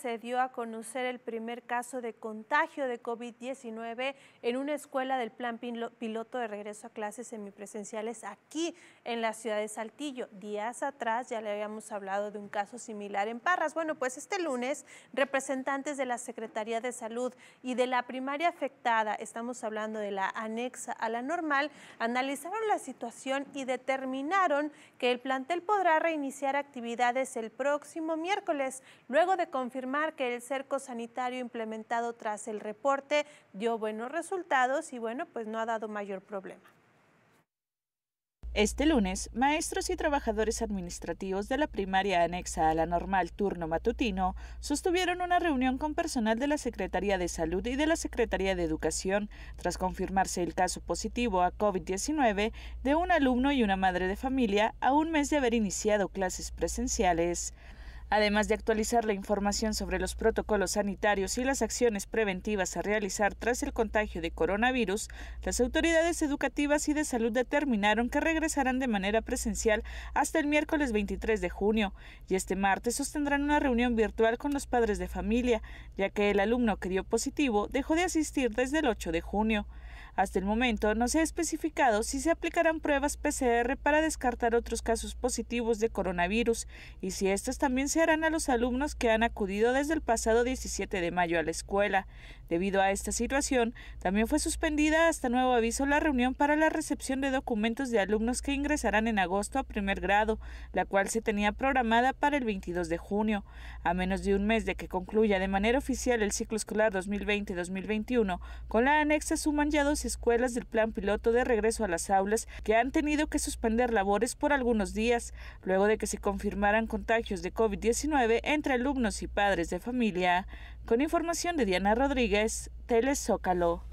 se dio a conocer el primer caso de contagio de COVID-19 en una escuela del plan piloto de regreso a clases semipresenciales aquí en la ciudad de Saltillo. Días atrás ya le habíamos hablado de un caso similar en Parras. Bueno, pues este lunes representantes de la Secretaría de Salud y de la primaria afectada, estamos hablando de la anexa a la normal, analizaron la situación y determinaron que el plantel podrá reiniciar actividades el próximo miércoles, luego de confirmar que el cerco sanitario implementado tras el reporte dio buenos resultados y bueno, pues no ha dado mayor problema. Este lunes, maestros y trabajadores administrativos de la primaria anexa a la normal turno matutino sostuvieron una reunión con personal de la Secretaría de Salud y de la Secretaría de Educación tras confirmarse el caso positivo a COVID-19 de un alumno y una madre de familia a un mes de haber iniciado clases presenciales además de actualizar la información sobre los protocolos sanitarios y las acciones preventivas a realizar tras el contagio de coronavirus, las autoridades educativas y de salud determinaron que regresarán de manera presencial hasta el miércoles 23 de junio y este martes sostendrán una reunión virtual con los padres de familia, ya que el alumno que dio positivo dejó de asistir desde el 8 de junio. Hasta el momento no se ha especificado si se aplicarán pruebas PCR para descartar otros casos positivos de coronavirus y si estas también se harán a los alumnos que han acudido desde el pasado 17 de mayo a la escuela. Debido a esta situación, también fue suspendida hasta nuevo aviso la reunión para la recepción de documentos de alumnos que ingresarán en agosto a primer grado, la cual se tenía programada para el 22 de junio. A menos de un mes de que concluya de manera oficial el ciclo escolar 2020-2021, con la anexa suman ya escuelas del plan piloto de regreso a las aulas que han tenido que suspender labores por algunos días, luego de que se confirmaran contagios de COVID-19 entre alumnos y padres de familia. Con información de Diana Rodríguez, Telezócalo.